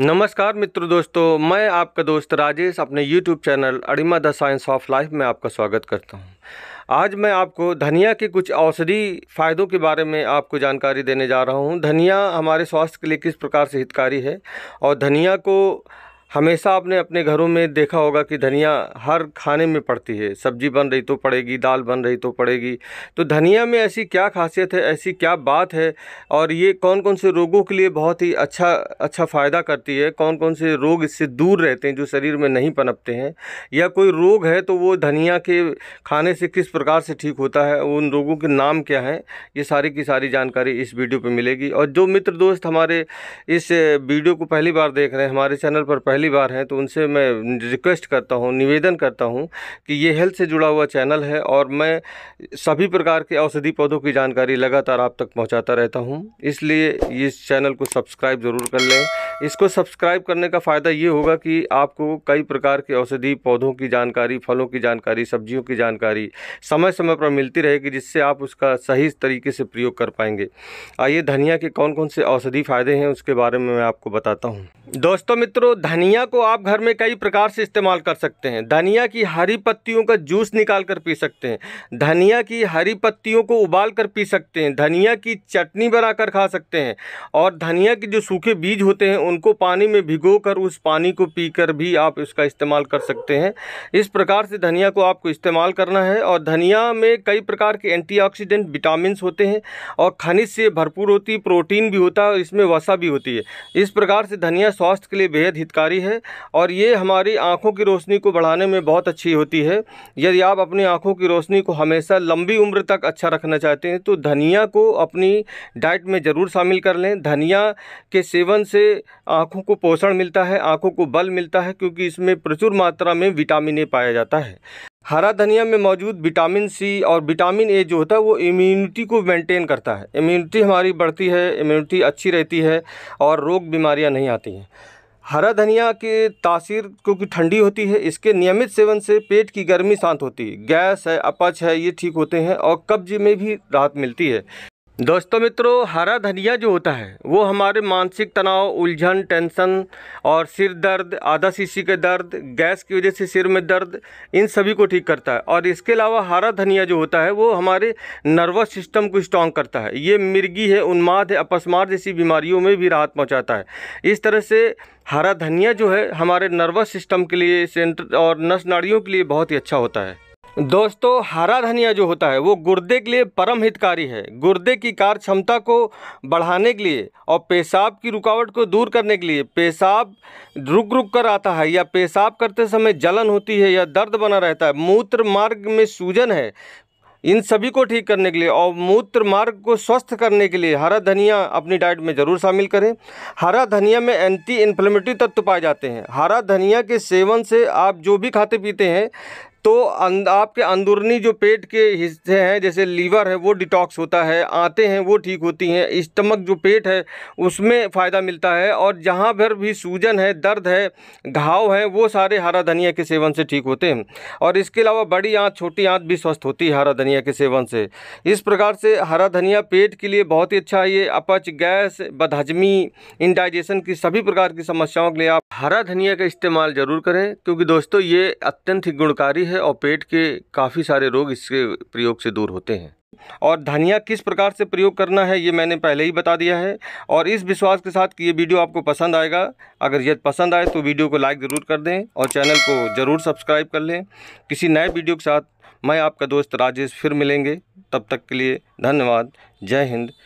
नमस्कार मित्र दोस्तों मैं आपका दोस्त राजेश अपने YouTube चैनल अड़िमा द साइंस ऑफ लाइफ में आपका स्वागत करता हूं। आज मैं आपको धनिया के कुछ औषधि फ़ायदों के बारे में आपको जानकारी देने जा रहा हूं। धनिया हमारे स्वास्थ्य के लिए किस प्रकार से हितकारी है और धनिया को हमेशा आपने अपने घरों में देखा होगा कि धनिया हर खाने में पड़ती है सब्जी बन रही तो पड़ेगी दाल बन रही तो पड़ेगी तो धनिया में ऐसी क्या खासियत है ऐसी क्या बात है और ये कौन कौन से रोगों के लिए बहुत ही अच्छा अच्छा फ़ायदा करती है कौन कौन से रोग इससे दूर रहते हैं जो शरीर में नहीं पनपते हैं या कोई रोग है तो वो धनिया के खाने से किस प्रकार से ठीक होता है उन रोगों के नाम क्या हैं ये सारी की सारी जानकारी इस वीडियो पर मिलेगी और जो मित्र दोस्त हमारे इस वीडियो को पहली बार देख रहे हैं हमारे चैनल पर पहली पहली बार हैं तो उनसे मैं रिक्वेस्ट करता हूं निवेदन करता हूं कि ये हेल्थ से जुड़ा हुआ चैनल है और मैं सभी प्रकार के औषधि पौधों की जानकारी लगातार आप तक पहुंचाता रहता हूं इसलिए इस चैनल को सब्सक्राइब ज़रूर कर लें इसको सब्सक्राइब करने का फ़ायदा ये होगा कि आपको कई प्रकार के औषधि पौधों की जानकारी फलों की जानकारी सब्जियों की जानकारी समय समय पर मिलती रहेगी जिससे आप उसका सही तरीके से प्रयोग कर पाएंगे आइए धनिया के कौन कौन से औषधि फ़ायदे हैं उसके बारे में मैं आपको बताता हूँ दोस्तों मित्रों धनिया धनिया को आप घर में कई प्रकार से इस्तेमाल कर सकते हैं धनिया की हरी पत्तियों का जूस निकाल कर पी सकते हैं धनिया की हरी पत्तियों को उबाल कर पी सकते हैं धनिया की चटनी बनाकर खा सकते हैं और धनिया के जो सूखे बीज होते हैं उनको पानी में भिगो कर उस पानी को कर भी आप इसका इस्तेमाल कर सकते हैं इस प्रकार से धनिया को आपको इस्तेमाल करना है और धनिया में कई प्रकार के एंटीऑक्सीडेंट विटामिन होते हैं और खनिज से भरपूर होती प्रोटीन भी होता है और इसमें वसा भी होती है इस प्रकार से धनिया स्वास्थ्य के लिए बेहद हितकारी लाभकारी है और ये हमारी आँखों की रोशनी को बढ़ाने में बहुत अच्छी होती है यदि आप अपनी आँखों की रोशनी को हमेशा लंबी उम्र तक अच्छा रखना चाहते हैं तो धनिया को अपनी डाइट में ज़रूर शामिल कर लें धनिया के सेवन से आँखों को पोषण मिलता है आँखों को बल मिलता है क्योंकि इसमें प्रचुर मात्रा में विटामिन ए पाया जाता है हरा धनिया में मौजूद विटामिन सी और विटामिन ए जो होता है वो इम्यूनिटी को मेंटेन करता है इम्यूनिटी हमारी बढ़ती है इम्यूनिटी अच्छी रहती है और रोग बीमारियां नहीं आती हैं हरा धनिया के तासीर क्योंकि ठंडी होती है इसके नियमित सेवन से पेट की गर्मी शांत होती है गैस है अपच है ये ठीक होते हैं और कब्ज में भी राहत मिलती है दोस्तों मित्रों हरा धनिया जो होता है वो हमारे मानसिक तनाव उलझन टेंशन और सिर दर्द आधा शीशी के दर्द गैस की वजह से सिर में दर्द इन सभी को ठीक करता है और इसके अलावा हरा धनिया जो होता है वो हमारे नर्वस सिस्टम को स्ट्रॉन्ग करता है ये मिर्गी है उन्माद है अपस्मार जैसी बीमारियों में भी राहत पहुँचाता है इस तरह से हरा धनिया जो है हमारे नर्वस सिस्टम के लिए सेंटर और नस नाड़ियों के लिए बहुत ही अच्छा होता है दोस्तों हरा धनिया जो होता है वो गुर्दे के लिए परम हितकारी है गुर्दे की कार्य क्षमता को बढ़ाने के लिए और पेशाब की रुकावट को दूर करने के लिए पेशाब रुक रुक कर आता है या पेशाब करते समय जलन होती है या दर्द बना रहता है मूत्र मार्ग में सूजन है इन सभी को ठीक करने के लिए और मूत्र मार्ग को स्वस्थ करने के लिए हरा धनिया अपनी डाइट में ज़रूर शामिल करें हरा धनिया में एंटी इन्फ्लेमेटरी तत्व पाए जाते हैं हरा धनिया के सेवन से आप जो भी खाते पीते हैं तो अंद, आपके अंदरूनी जो पेट के हिस्से हैं जैसे लीवर है वो डिटॉक्स होता है आते हैं वो ठीक होती हैं स्टमक जो पेट है उसमें फ़ायदा मिलता है और जहाँ भर भी सूजन है दर्द है घाव है वो सारे हरा धनिया के सेवन से ठीक होते हैं और इसके अलावा बड़ी आँत छोटी आँत भी स्वस्थ होती है हरा धनिया के सेवन से इस प्रकार से हरा धनिया पेट के लिए बहुत ही अच्छा है ये अपच गैस बदहजमी इनडाइजेशन की सभी प्रकार की समस्याओं के लिए आप हरा धनिया का इस्तेमाल ज़रूर करें क्योंकि दोस्तों ये अत्यंत ही गुणकारी है और पेट के काफ़ी सारे रोग इसके प्रयोग से दूर होते हैं और धनिया किस प्रकार से प्रयोग करना है ये मैंने पहले ही बता दिया है और इस विश्वास के साथ कि ये वीडियो आपको पसंद आएगा अगर यदि पसंद आए तो वीडियो को लाइक ज़रूर कर दें और चैनल को ज़रूर सब्सक्राइब कर लें किसी नए वीडियो के साथ मैं आपका दोस्त राजेश फिर मिलेंगे तब तक के लिए धन्यवाद जय हिंद